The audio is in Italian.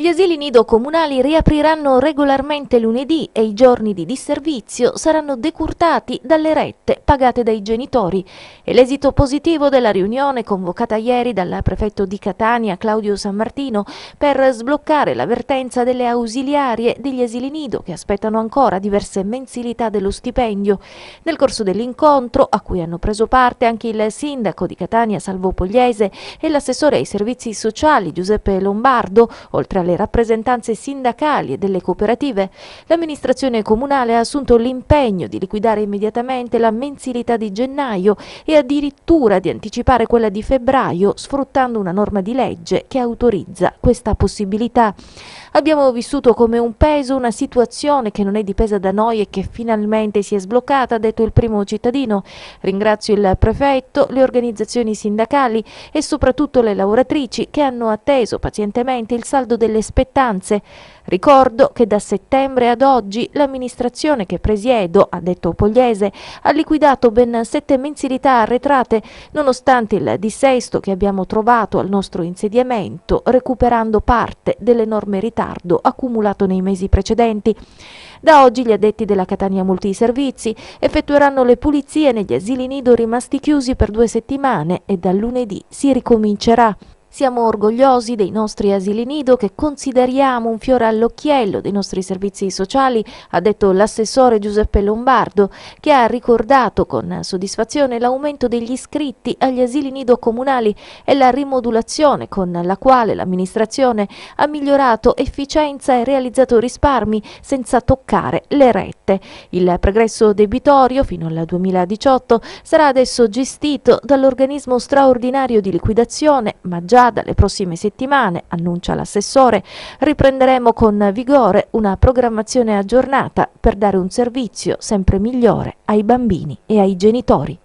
Gli asili nido comunali riapriranno regolarmente lunedì e i giorni di disservizio saranno decurtati dalle rette pagate dai genitori. E l'esito positivo della riunione convocata ieri dal prefetto di Catania Claudio San Martino per sbloccare l'avvertenza delle ausiliarie degli asili nido che aspettano ancora diverse mensilità dello stipendio. Nel corso dell'incontro, a cui hanno preso parte anche il sindaco di Catania Salvo Pogliese e l'assessore ai servizi sociali Giuseppe Lombardo, oltre alle le rappresentanze sindacali e delle cooperative, l'amministrazione comunale ha assunto l'impegno di liquidare immediatamente la mensilità di gennaio e addirittura di anticipare quella di febbraio sfruttando una norma di legge che autorizza questa possibilità. Abbiamo vissuto come un peso una situazione che non è dipesa da noi e che finalmente si è sbloccata, ha detto il primo cittadino. Ringrazio il prefetto, le organizzazioni sindacali e soprattutto le lavoratrici che hanno atteso pazientemente il saldo del delle spettanze. Ricordo che da settembre ad oggi l'amministrazione che presiedo, ha detto Pogliese, ha liquidato ben sette mensilità arretrate nonostante il dissesto che abbiamo trovato al nostro insediamento, recuperando parte dell'enorme ritardo accumulato nei mesi precedenti. Da oggi gli addetti della Catania Multiservizi effettueranno le pulizie negli asili nido rimasti chiusi per due settimane e dal lunedì si ricomincerà. Siamo orgogliosi dei nostri asili nido che consideriamo un fiore all'occhiello dei nostri servizi sociali, ha detto l'assessore Giuseppe Lombardo, che ha ricordato con soddisfazione l'aumento degli iscritti agli asili nido comunali e la rimodulazione con la quale l'amministrazione ha migliorato efficienza e realizzato risparmi senza toccare le rette. Il progresso debitorio fino al 2018 sarà adesso gestito dall'organismo straordinario di liquidazione, ma già Già dalle prossime settimane, annuncia l'assessore, riprenderemo con vigore una programmazione aggiornata per dare un servizio sempre migliore ai bambini e ai genitori.